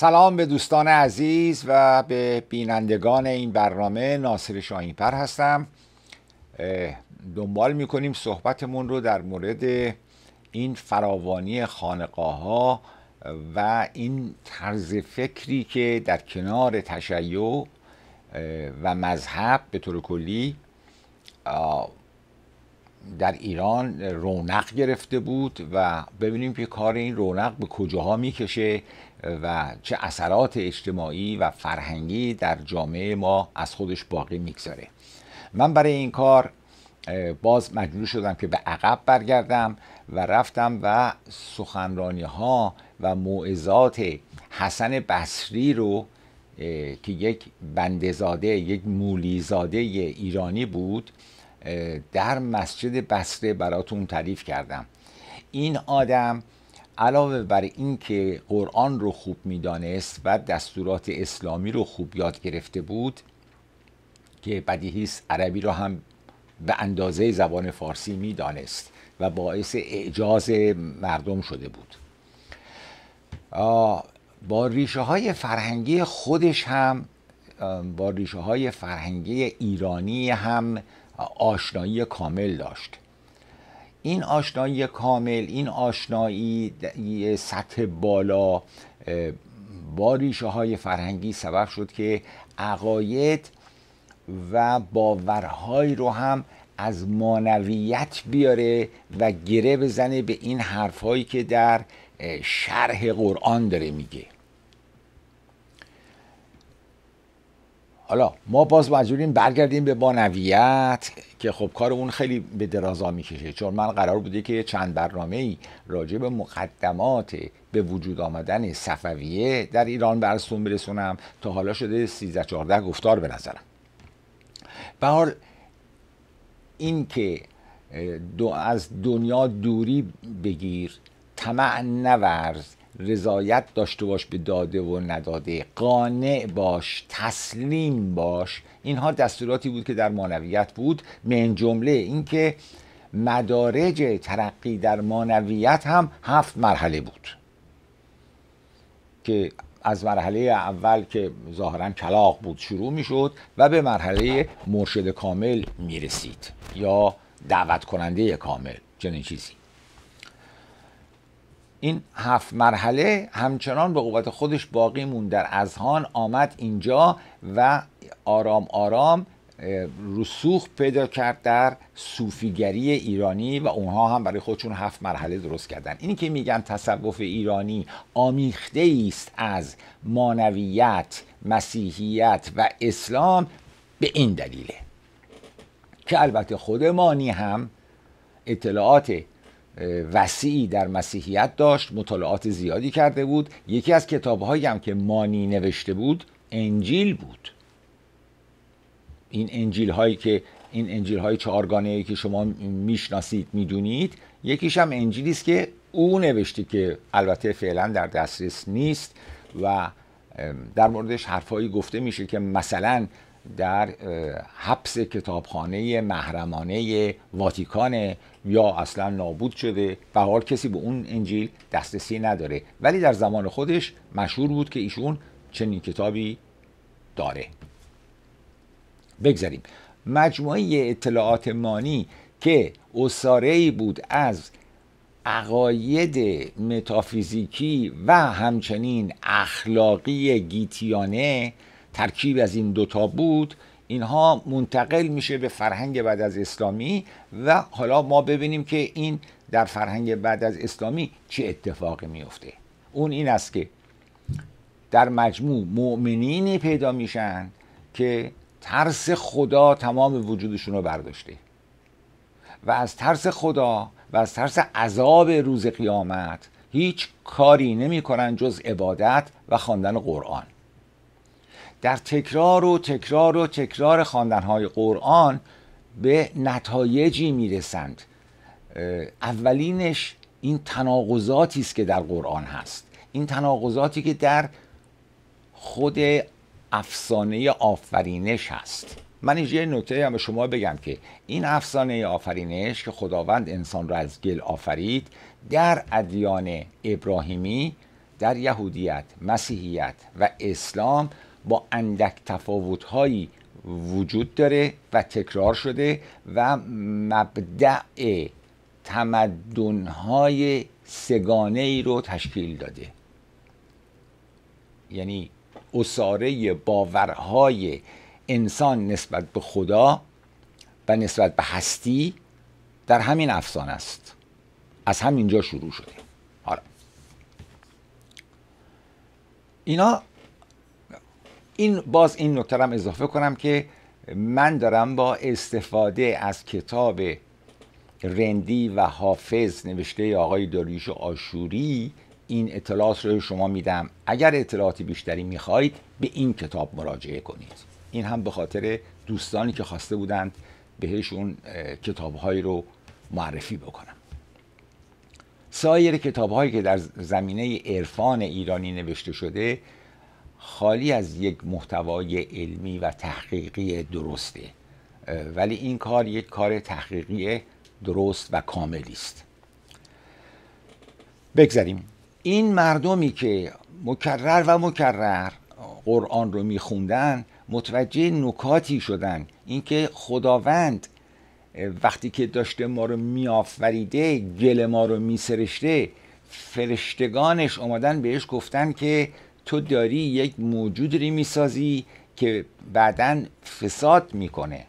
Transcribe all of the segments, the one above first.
سلام به دوستان عزیز و به بینندگان این برنامه ناصر شاهینپر هستم دنبال میکنیم صحبتمون رو در مورد این فراوانی خانقاه ها و این طرز فکری که در کنار تشیع و مذهب به طور کلی در ایران رونق گرفته بود و ببینیم که کار این رونق به کجاها میکشه و چه اثرات اجتماعی و فرهنگی در جامعه ما از خودش باقی میگذاره من برای این کار باز مجبور شدم که به عقب برگردم و رفتم و سخنرانی ها و موعظات حسن بصری رو که یک بندزاده یک مولیزاده ایرانی بود در مسجد بصره براتون تعریف کردم این آدم علاوه بر اینکه قرآن رو خوب میدانست و دستورات اسلامی رو خوب یاد گرفته بود که بدیهی عربی رو هم به اندازه زبان فارسی میدانست و باعث اعجاز مردم شده بود با ریشه های فرهنگی خودش هم با ریشه های فرهنگی ایرانی هم آشنایی کامل داشت این آشنایی کامل این آشنایی سطح بالا با ریشه های فرهنگی سبب شد که عقاید و باورهایی رو هم از مانویت بیاره و گره بزنه به این حرفهایی که در شرح قرآن داره میگه حالا ما باز مجبوریم برگردیم به بانویت که خب کار اون خیلی به درازا میکشه چون من قرار بوده که چند برنامه ای راجع به مقدمات به وجود آمدن صفویه در ایران برستون برسونم تا حالا شده 13 14 گفتار به نظرم به حال این که دو از دنیا دوری بگیر طمع نورز رضایت داشته باش به داده و نداده قانع باش تسلیم باش اینها دستوراتی بود که در مانویت بود من جمله اینکه مدارج ترقی در مانویت هم هفت مرحله بود که از مرحله اول که ظاهرا کلاق بود شروع می شد و به مرحله مرشد کامل می رسید یا دعوت کننده کامل چنین چیزی این هفت مرحله همچنان به قوت خودش باقی مون در ازهان آمد اینجا و آرام آرام رسوخ پیدا کرد در صوفیگری ایرانی و اونها هم برای خودشون هفت مرحله درست کردن اینی که میگم تصوف ایرانی آمیخته است از مانویت مسیحیت و اسلام به این دلیله که البته خود هم اطلاعات وسیعی در مسیحیت داشت مطالعات زیادی کرده بود یکی از کتابهایی هم که مانی نوشته بود انجیل بود این انجیل هایی که این انجیل های چهارگانه که شما میشناسید میدونید یکیش هم انجیلی است که او نوشته که البته فعلا در دسترس نیست و در موردش حرفهایی گفته میشه که مثلا در حبس کتابخانه محرمانه واتیکان یا اصلا نابود شده و حال کسی به اون انجیل دسترسی نداره ولی در زمان خودش مشهور بود که ایشون چنین کتابی داره بگذاریم مجموعه اطلاعات مانی که اصاره بود از عقاید متافیزیکی و همچنین اخلاقی گیتیانه ترکیب از این دوتا بود اینها منتقل میشه به فرهنگ بعد از اسلامی و حالا ما ببینیم که این در فرهنگ بعد از اسلامی چه اتفاقی میفته اون این است که در مجموع مؤمنینی پیدا میشن که ترس خدا تمام وجودشون رو برداشته و از ترس خدا و از ترس عذاب روز قیامت هیچ کاری نمیکنن جز عبادت و خواندن قرآن در تکرار و تکرار و تکرار خواندنهای قرآن به نتایجی میرسند اولینش این تناقضاتی است که در قرآن هست این تناقضاتی که در خود افسانه آفرینش هست من اینجا یه نکته هم به شما بگم که این افسانه آفرینش که خداوند انسان را از گل آفرید در ادیان ابراهیمی در یهودیت مسیحیت و اسلام با اندک تفاوتهایی وجود داره و تکرار شده و مبدع تمدنهای سگانه ای رو تشکیل داده یعنی اصاره باورهای انسان نسبت به خدا و نسبت به هستی در همین افسانه است از همینجا شروع شده حالا آره. اینا این باز این نکته هم اضافه کنم که من دارم با استفاده از کتاب رندی و حافظ نوشته آقای داریوش آشوری این اطلاعات رو شما میدم اگر اطلاعات بیشتری میخواهید به این کتاب مراجعه کنید این هم به خاطر دوستانی که خواسته بودند بهشون کتابهایی رو معرفی بکنم سایر کتابهایی که در زمینه عرفان ایرانی نوشته شده خالی از یک محتوای علمی و تحقیقی درسته ولی این کار یک کار تحقیقی درست و کاملی است بگذریم این مردمی که مکرر و مکرر قرآن رو میخوندن متوجه نکاتی شدن اینکه خداوند وقتی که داشته ما رو میآفریده گل ما رو میسرشته فرشتگانش اومدن بهش گفتن که تو داری یک موجود رو میسازی که بعدا فساد میکنه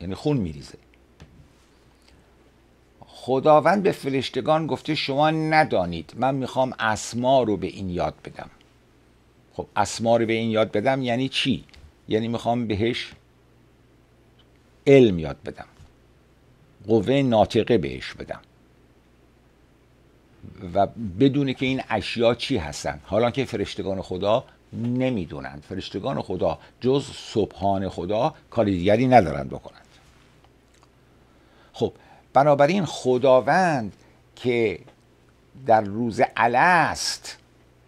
یعنی خون میریزه خداوند به فرشتگان گفته شما ندانید من میخوام اسما رو به این یاد بدم خب اسما رو به این یاد بدم یعنی چی یعنی میخوام بهش علم یاد بدم قوه ناطقه بهش بدم و بدونه که این اشیا چی هستند حالا که فرشتگان خدا نمیدونند فرشتگان خدا جز صبحان خدا کاری دیگری ندارند بکنند خب بنابراین خداوند که در روز است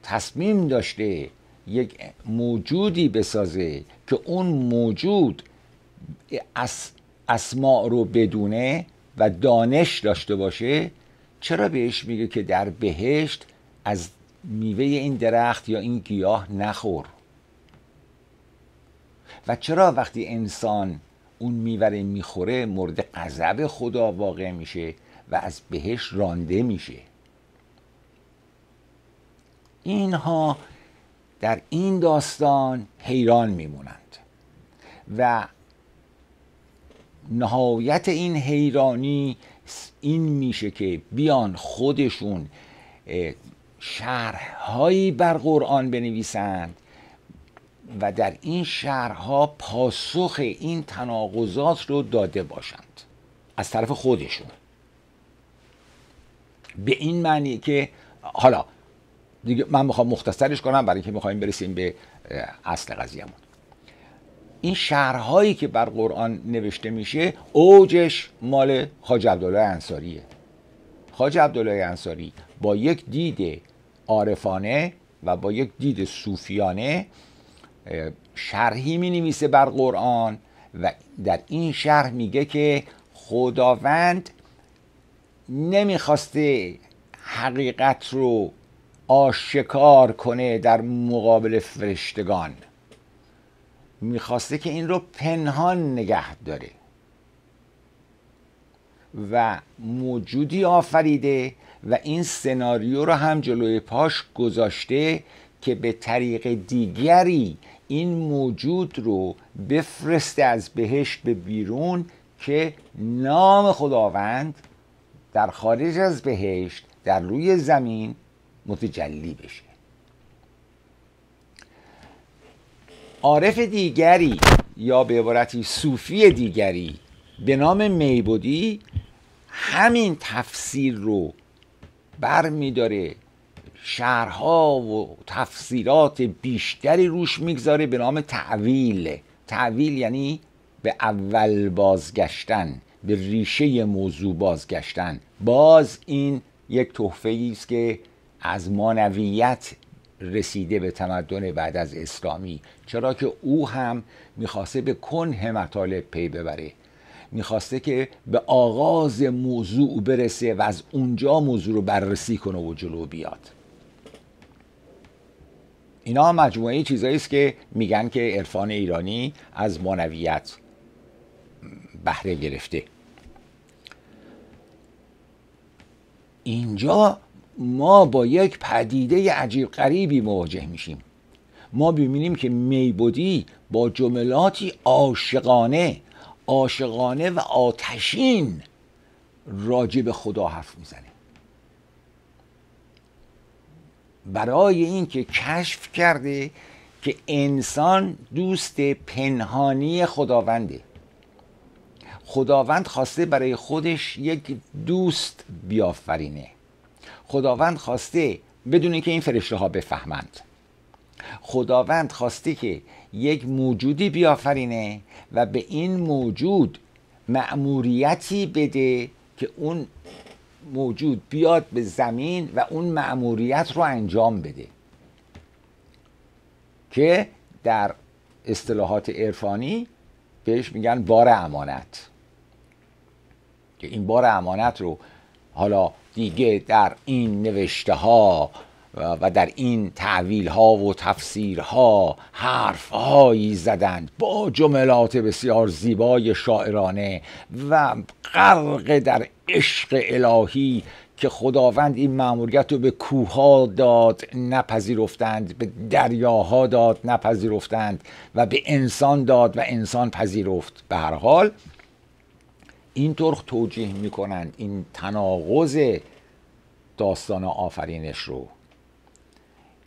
تصمیم داشته یک موجودی بسازه که اون موجود اسماع رو بدونه و دانش داشته باشه چرا بهش میگه که در بهشت از میوه این درخت یا این گیاه نخور و چرا وقتی انسان اون میوره میخوره مورد غضب خدا واقع میشه و از بهش رانده میشه اینها در این داستان حیران میمونند و نهایت این حیرانی این میشه که بیان خودشون شرحهایی بر قرآن بنویسند و در این شهرها پاسخ این تناقضات رو داده باشند از طرف خودشون به این معنی که حالا دیگه من میخوام مختصرش کنم برای اینکه میخوایم برسیم به اصل قضیهمون این شهرهایی که بر قرآن نوشته میشه اوجش مال خاج عبدالله انصاریه خاج عبدالله انصاری با یک دید عارفانه و با یک دید صوفیانه شرحی می نویسه بر قرآن و در این شرح میگه که خداوند نمیخواسته حقیقت رو آشکار کنه در مقابل فرشتگان میخواسته که این رو پنهان نگه داره و موجودی آفریده و این سناریو رو هم جلوی پاش گذاشته که به طریق دیگری این موجود رو بفرسته از بهشت به بیرون که نام خداوند در خارج از بهشت در روی زمین متجلی بشه عارف دیگری یا به عبارتی صوفی دیگری به نام میبودی همین تفسیر رو بر میداره شرها و تفسیرات بیشتری روش میگذاره به نام تعویل تعویل یعنی به اول بازگشتن به ریشه موضوع بازگشتن باز این یک تحفه است که از مانویت رسیده به تمدن بعد از اسلامی چرا که او هم میخواسته به کنه مطالب پی ببره میخواسته که به آغاز موضوع برسه و از اونجا موضوع رو بررسی کنه و جلو بیاد اینا مجموعه چیزایی است که میگن که عرفان ایرانی از مانویت بهره گرفته اینجا ما با یک پدیده عجیب غریبی مواجه میشیم ما ببینیم که میبودی با جملاتی عاشقانه عاشقانه و آتشین راجع به خدا حرف میزنه برای اینکه کشف کرده که انسان دوست پنهانی خداونده خداوند خواسته برای خودش یک دوست بیافرینه خداوند خواسته بدون اینکه این فرشته ها بفهمند خداوند خواسته که یک موجودی بیافرینه و به این موجود مأموریتی بده که اون موجود بیاد به زمین و اون مأموریت رو انجام بده که در اصطلاحات عرفانی بهش میگن بار امانت که این بار امانت رو حالا دیگه در این نوشته ها و در این تعویل ها و تفسیرها حرفهایی زدند با جملات بسیار زیبای شاعرانه و غرق در عشق الهی که خداوند این مأموریت رو به کوها داد نپذیرفتند به دریاها داد نپذیرفتند و به انسان داد و انسان پذیرفت به هر حال اینطور توجیه میکنند این تناقض داستان آفرینش رو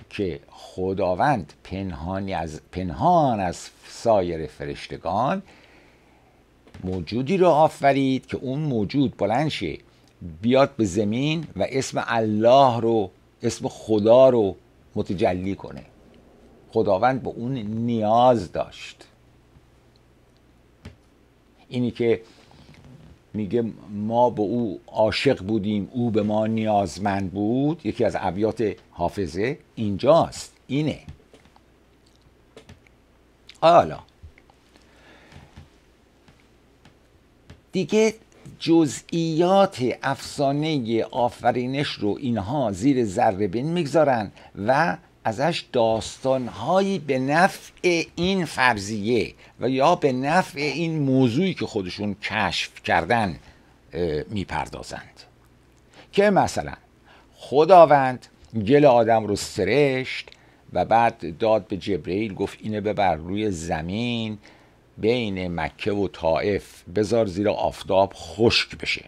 که خداوند پنهانی از پنهان از سایر فرشتگان موجودی رو آفرید که اون موجود بلند شه بیاد به زمین و اسم الله رو اسم خدا رو متجلی کنه خداوند به اون نیاز داشت اینی که میگه ما به او عاشق بودیم او به ما نیازمند بود یکی از ابیات حافظه اینجاست اینه حالا دیگه جزئیات افسانه آفرینش رو اینها زیر ذره بین میگذارن و ازش داستانهایی به نفع این فرضیه و یا به نفع این موضوعی که خودشون کشف کردن میپردازند که مثلا خداوند گل آدم رو سرشت و بعد داد به جبرئیل گفت اینه ببر روی زمین بین مکه و طائف بذار زیر آفتاب خشک بشه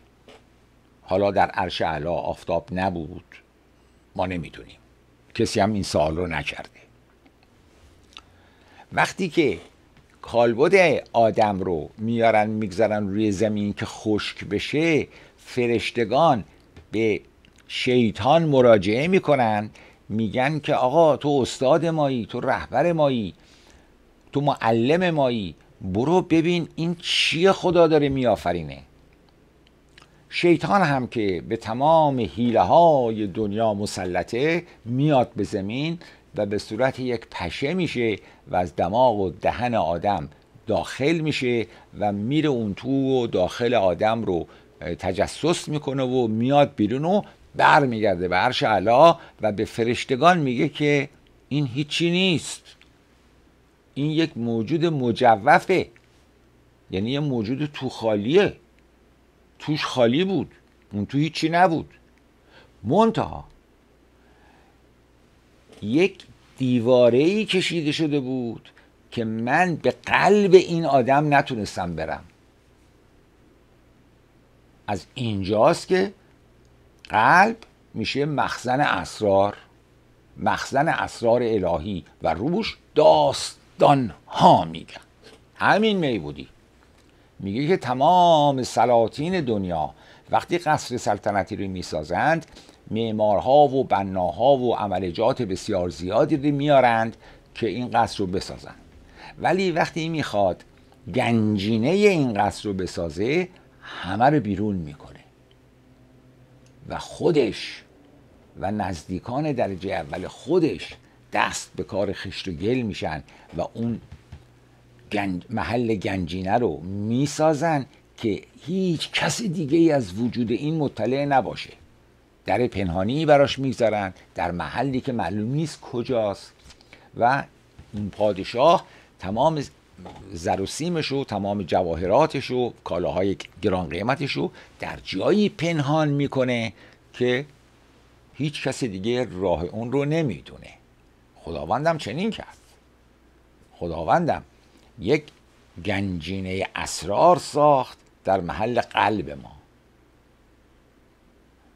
حالا در عرش علا آفتاب نبود ما نمیدونیم کسی هم این سال رو نکرده وقتی که کالبد آدم رو میارن میگذارن روی زمین که خشک بشه فرشتگان به شیطان مراجعه میکنن میگن که آقا تو استاد مایی تو رهبر مایی تو معلم مایی برو ببین این چیه خدا داره میآفرینه شیطان هم که به تمام حیله های دنیا مسلطه میاد به زمین و به صورت یک پشه میشه و از دماغ و دهن آدم داخل میشه و میره اون تو و داخل آدم رو تجسس میکنه و میاد بیرون و بر میگرده به عرش علا و به فرشتگان میگه که این هیچی نیست این یک موجود مجوفه یعنی یه موجود توخالیه توش خالی بود اون تو هیچی نبود منتها یک دیواره ای کشیده شده بود که من به قلب این آدم نتونستم برم از اینجاست که قلب میشه مخزن اسرار مخزن اسرار الهی و روش داستان ها میگن همین می بودی میگه که تمام سلاطین دنیا وقتی قصر سلطنتی رو میسازند معمارها و بناها و عملجات بسیار زیادی رو میارند که این قصر رو بسازند ولی وقتی میخواد گنجینه این قصر رو بسازه همه رو بیرون میکنه و خودش و نزدیکان درجه اول خودش دست به کار خشت و گل میشن و اون محل گنجینه رو میسازن که هیچ کس دیگه ای از وجود این مطلع نباشه در پنهانی براش میگذارن در محلی که معلوم نیست کجاست و این پادشاه تمام زر و سیمش و تمام جواهراتش و کالاهای گران قیمتش رو در جایی پنهان میکنه که هیچ کس دیگه راه اون رو نمیدونه خداوندم چنین کرد خداوندم یک گنجینه اسرار ساخت در محل قلب ما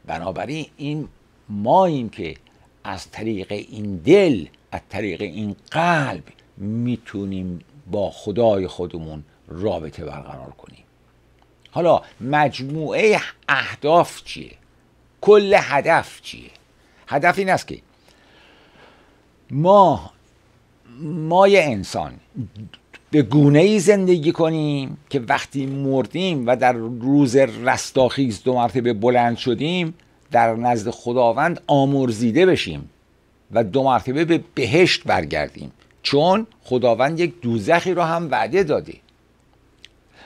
بنابراین این ماییم که از طریق این دل از طریق این قلب میتونیم با خدای خودمون رابطه برقرار کنیم حالا مجموعه اهداف چیه کل هدف چیه هدف این است که ما مای انسان به گونه ای زندگی کنیم که وقتی مردیم و در روز رستاخیز دو مرتبه بلند شدیم در نزد خداوند آمرزیده بشیم و دو مرتبه به بهشت برگردیم چون خداوند یک دوزخی را هم وعده داده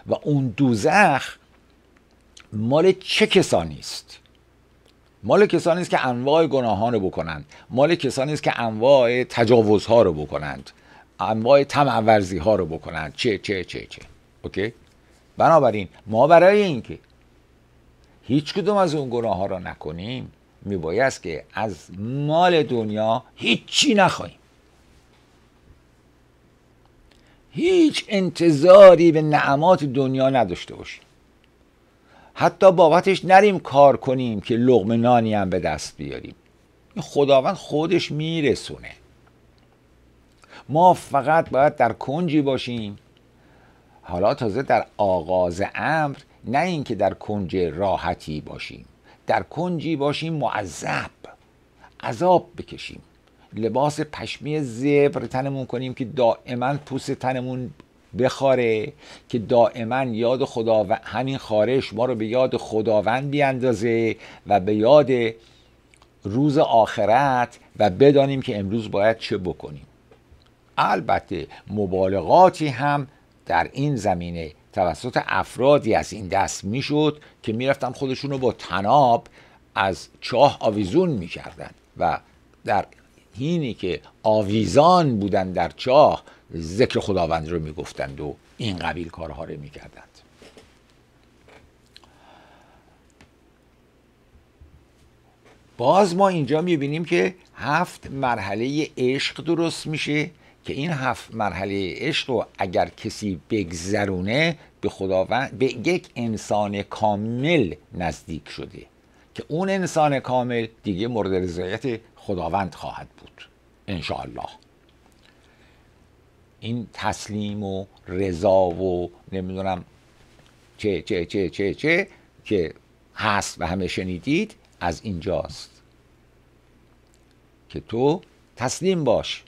و اون دوزخ مال چه کسانی است مال کسانی است که انواع گناهان رو بکنند مال کسانی است که انواع تجاوزها رو بکنند انواع تم اولزی ها رو بکنن چه چه چه چه اوکی بنابراین ما برای اینکه هیچ کدوم از اون گناه ها رو نکنیم میبایست که از مال دنیا هیچی نخواهیم هیچ انتظاری به نعمات دنیا نداشته باشیم حتی بابتش نریم کار کنیم که لغم نانی هم به دست بیاریم خداوند خودش میرسونه ما فقط باید در کنجی باشیم حالا تازه در آغاز امر نه اینکه در کنج راحتی باشیم در کنجی باشیم معذب عذاب بکشیم لباس پشمی زبر تنمون کنیم که دائما پوست تنمون بخاره که دائما یاد و همین خارش ما رو به یاد خداوند بیاندازه و به یاد روز آخرت و بدانیم که امروز باید چه بکنیم البته مبالغاتی هم در این زمینه توسط افرادی از این دست میشد که میرفتن خودشون رو با تناب از چاه آویزون میکردن و در هینی که آویزان بودن در چاه ذکر خداوند رو میگفتند و این قبیل کارها رو میکردند باز ما اینجا میبینیم که هفت مرحله عشق درست میشه که این هفت مرحله عشق رو اگر کسی بگذرونه به خداوند به یک انسان کامل نزدیک شده که اون انسان کامل دیگه مورد رضایت خداوند خواهد بود الله. این تسلیم و رضا و نمیدونم چه چه چه چه چه که هست و همه شنیدید از اینجاست که تو تسلیم باش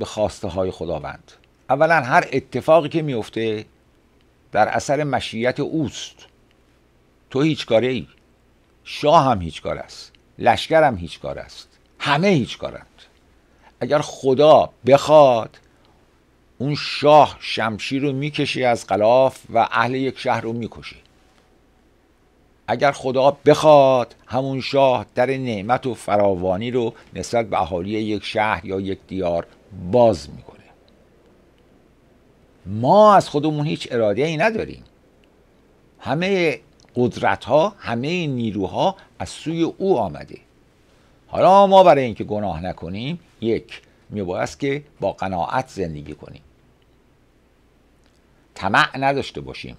به خواسته های خداوند اولا هر اتفاقی که میفته در اثر مشیت اوست تو هیچ کاره ای شاه هم هیچ کار است لشکر هم هیچ کار است همه هیچ کارند اگر خدا بخواد اون شاه شمشیر رو میکشه از قلاف و اهل یک شهر رو میکشه اگر خدا بخواد همون شاه در نعمت و فراوانی رو نسبت به اهالی یک شهر یا یک دیار باز میکنه ما از خودمون هیچ اراده ای نداریم همه قدرت ها همه نیروها از سوی او آمده حالا ما برای اینکه گناه نکنیم یک میبایست که با قناعت زندگی کنیم طمع نداشته باشیم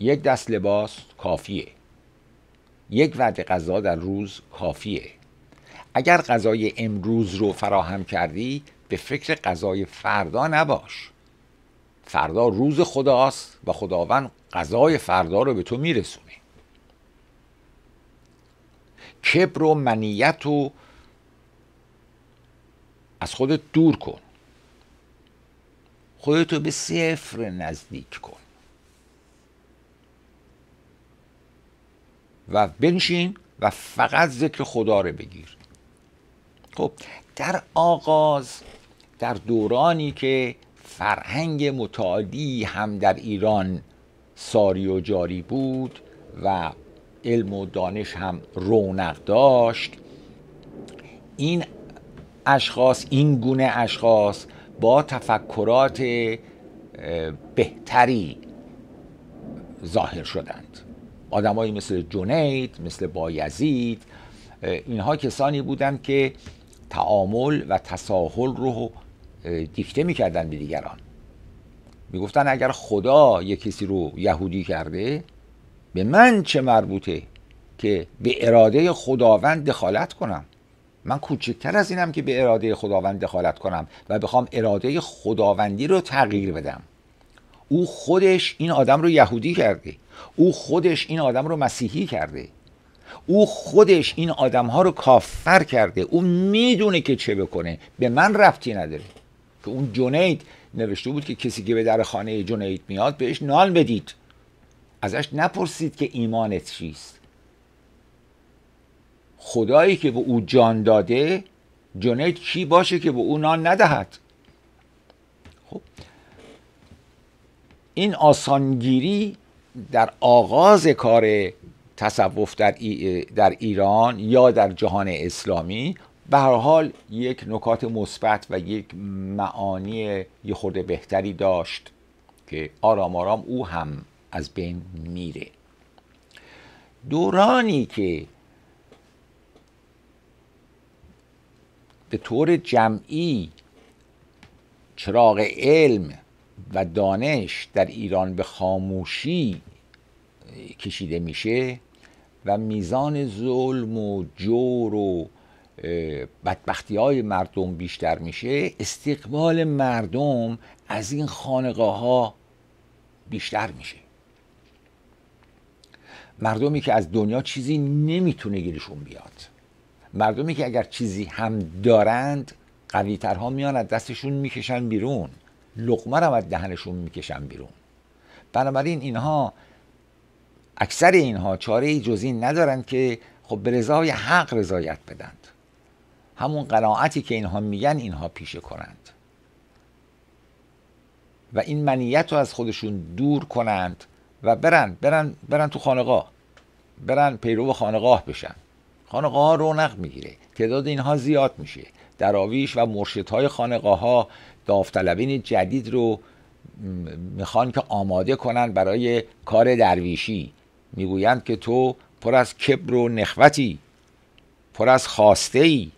یک دست لباس کافیه یک وعده غذا در روز کافیه اگر غذای امروز رو فراهم کردی به فکر غذای فردا نباش فردا روز خداست و خداوند غذای فردا رو به تو میرسونه کبر و منیت رو از خودت دور کن خودتو به صفر نزدیک کن و بنشین و فقط ذکر خدا رو بگیر خب در آغاز در دورانی که فرهنگ متعالی هم در ایران ساری و جاری بود و علم و دانش هم رونق داشت این اشخاص این گونه اشخاص با تفکرات بهتری ظاهر شدند آدمایی مثل جنید مثل بایزید اینها کسانی بودند که تعامل و تساهل رو دیکته میکردن به دیگران میگفتن اگر خدا یک کسی رو یهودی کرده به من چه مربوطه که به اراده خداوند دخالت کنم من کوچکتر از اینم که به اراده خداوند دخالت کنم و بخوام اراده خداوندی رو تغییر بدم او خودش این آدم رو یهودی کرده او خودش این آدم رو مسیحی کرده او خودش این آدم ها رو کافر کرده او میدونه که چه بکنه به من رفتی نداره که اون جنید نوشته بود که کسی که به در خانه جنید میاد بهش نان بدید ازش نپرسید که ایمانت چیست خدایی که به او جان داده جنید کی باشه که به او نان ندهد خب این آسانگیری در آغاز کار تصوف در, در ایران یا در جهان اسلامی به هر حال یک نکات مثبت و یک معانی یه خورده بهتری داشت که آرام آرام او هم از بین میره دورانی که به طور جمعی چراغ علم و دانش در ایران به خاموشی کشیده میشه و میزان ظلم و جور و بدبختی های مردم بیشتر میشه استقبال مردم از این خانقاه ها بیشتر میشه مردمی که از دنیا چیزی نمیتونه گیرشون بیاد مردمی که اگر چیزی هم دارند قویترها میان از دستشون میکشن بیرون لقمه رو از دهنشون میکشن بیرون بنابراین اینها اکثر اینها چاره ای جز این ندارند که خب به رضای حق رضایت بدند همون قناعتی که اینها میگن اینها پیشه کنند و این منیت رو از خودشون دور کنند و برن برن برن تو خانقاه برن پیرو خانقاه بشن خانقاه رونق میگیره تعداد اینها زیاد میشه دراویش و مرشدهای خانقاه ها داوطلبین جدید رو میخوان که آماده کنن برای کار درویشی میگویند که تو پر از کبر و نخوتی پر از خواسته ای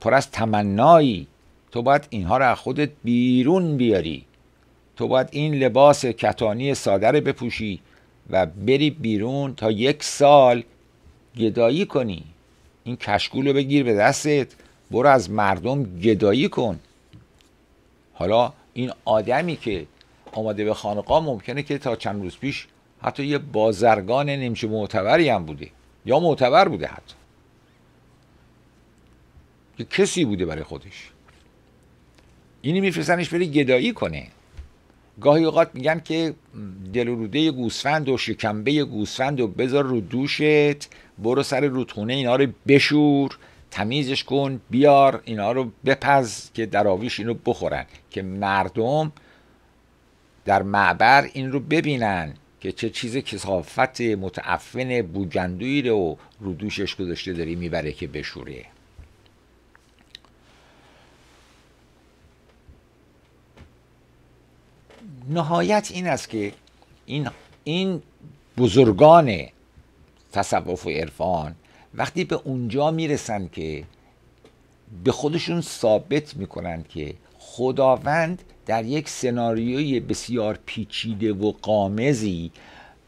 پر از تمنایی تو باید اینها را از خودت بیرون بیاری تو باید این لباس کتانی ساده رو بپوشی و بری بیرون تا یک سال گدایی کنی این کشکول رو بگیر به دستت برو از مردم گدایی کن حالا این آدمی که آماده به خانقا ممکنه که تا چند روز پیش حتی یه بازرگان نمچه معتبری هم بوده یا معتبر بوده حتی یه کسی بوده برای خودش اینی میفرستنش بری گدایی کنه گاهی اوقات میگن که دل روده گوسفند و شکمبه گوسفند و بذار رو دوشت برو سر رودخونه اینا رو بشور تمیزش کن بیار اینا رو بپز که دراویش اینو بخورن که مردم در معبر این رو ببینن که چه چیز کسافت متعفن بوجندوی رو رو دوشش گذاشته داری میبره که بشوره نهایت این است که این, این بزرگان تصوف و عرفان وقتی به اونجا میرسن که به خودشون ثابت میکنند که خداوند در یک سناریوی بسیار پیچیده و قامزی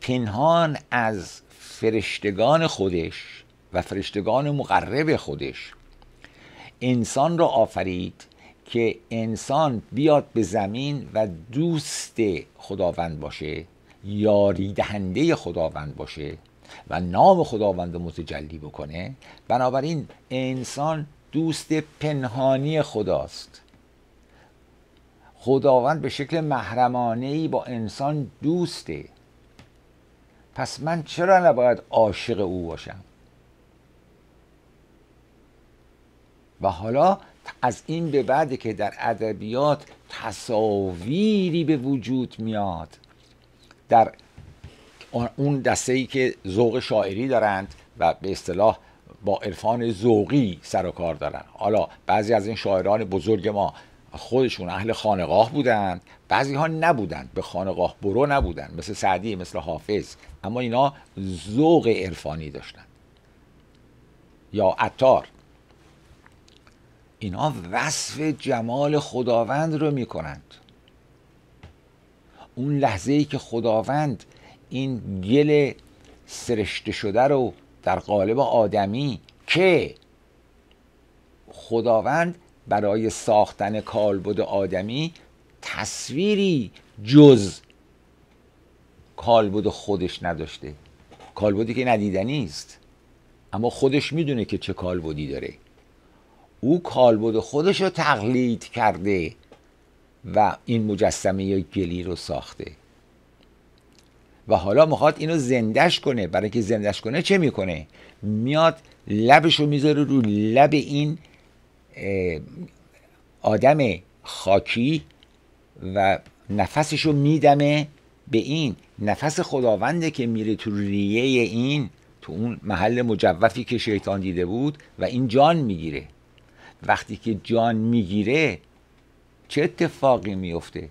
پنهان از فرشتگان خودش و فرشتگان مقرب خودش انسان را آفرید که انسان بیاد به زمین و دوست خداوند باشه یاری دهنده خداوند باشه و نام خداوند متجلی بکنه بنابراین انسان دوست پنهانی خداست خداوند به شکل محرمانه با انسان دوسته پس من چرا نباید عاشق او باشم و حالا از این به بعد که در ادبیات تصاویری به وجود میاد در اون دسته ای که ذوق شاعری دارند و به اصطلاح با عرفان ذوقی سر و کار دارند حالا بعضی از این شاعران بزرگ ما خودشون اهل خانقاه بودند، بعضی ها نبودند به خانقاه برو نبودند، مثل سعدی مثل حافظ اما اینا ذوق عرفانی داشتن یا عطار اینا وصف جمال خداوند رو میکنند اون لحظه ای که خداوند این گل سرشته شده رو در قالب آدمی که خداوند برای ساختن کالبد آدمی تصویری جز کالبد خودش نداشته کالبدی که ندیدنی است اما خودش میدونه که چه کالبدی داره او کالبد خودش رو تقلید کرده و این مجسمه یا گلی رو ساخته و حالا میخواد اینو زندش کنه برای که زندش کنه چه میکنه میاد لبش رو میذاره رو لب این آدم خاکی و نفسش رو میدمه به این نفس خداونده که میره تو ریه این تو اون محل مجوفی که شیطان دیده بود و این جان میگیره وقتی که جان میگیره چه اتفاقی میفته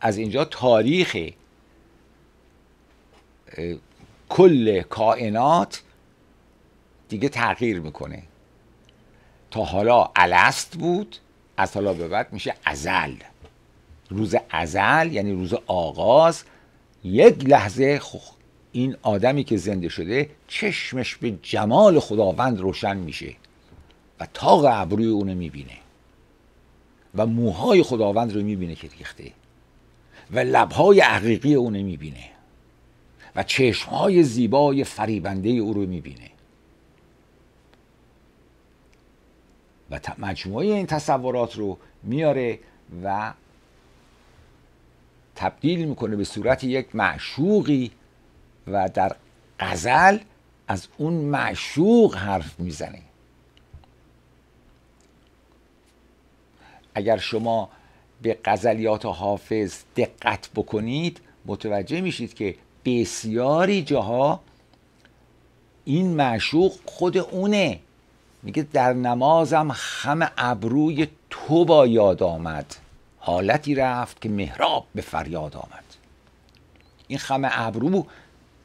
از اینجا تاریخ کل کائنات دیگه تغییر میکنه تا حالا الست بود از حالا به بعد میشه ازل روز ازل یعنی روز آغاز یک لحظه این آدمی که زنده شده چشمش به جمال خداوند روشن میشه و تاق ابروی اونو میبینه و موهای خداوند رو میبینه که ریخته و لبهای حقیقی اونو میبینه و چشمهای زیبای فریبنده او رو میبینه و مجموعه این تصورات رو میاره و تبدیل میکنه به صورت یک معشوقی و در غزل از اون معشوق حرف میزنه اگر شما به غزلیات حافظ دقت بکنید متوجه میشید که بسیاری جاها این معشوق خود اونه میگه در نمازم خم ابروی تو با یاد آمد حالتی رفت که محراب به فریاد آمد این خم ابرو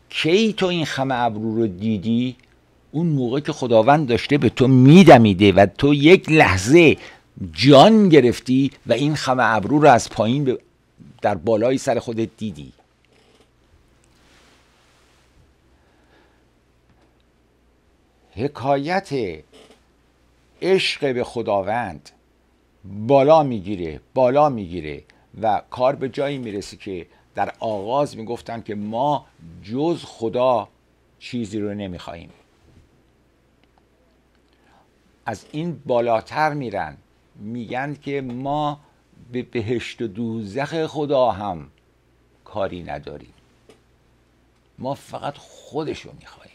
کی تو این خم ابرو رو دیدی اون موقع که خداوند داشته به تو میدمیده و تو یک لحظه جان گرفتی و این خم ابرو رو از پایین در بالای سر خودت دیدی حکایت عشق به خداوند بالا میگیره بالا میگیره و کار به جایی میرسه که در آغاز میگفتن که ما جز خدا چیزی رو نمیخواهیم از این بالاتر میرن میگن که ما به بهشت و دوزخ خدا هم کاری نداریم ما فقط خودش رو میخواهیم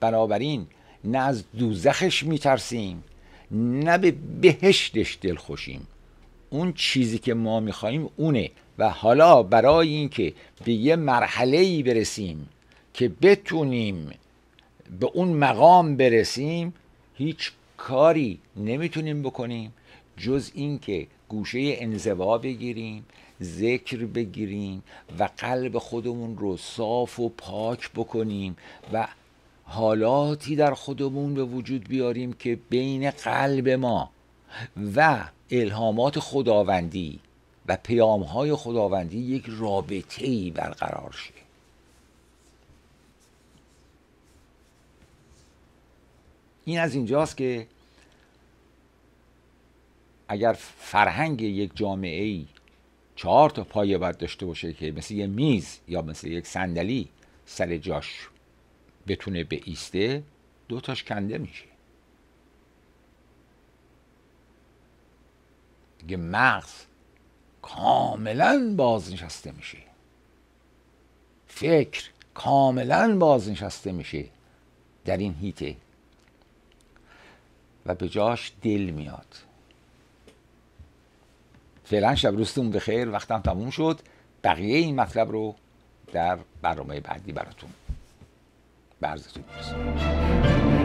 بنابراین نه از دوزخش میترسیم نه به بهشتش خوشیم. اون چیزی که ما میخواییم اونه و حالا برای اینکه به یه مرحله ای برسیم که بتونیم به اون مقام برسیم هیچ کاری نمیتونیم بکنیم جز اینکه گوشه انزوا بگیریم ذکر بگیریم و قلب خودمون رو صاف و پاک بکنیم و حالاتی در خودمون به وجود بیاریم که بین قلب ما و الهامات خداوندی و پیامهای خداوندی یک رابطه ای برقرار شه این از اینجاست که اگر فرهنگ یک جامعه ای چهار تا پایه باید داشته باشه که مثل یه میز یا مثل یک صندلی سر جاش بتونه به ایسته دوتاش کنده میشه دیگه مغز کاملا بازنشسته میشه فکر کاملا بازنشسته میشه در این هیته و به جاش دل میاد فعلا شب روزتون بخیر وقتم تموم شد بقیه این مطلب رو در برنامه بعدی براتون به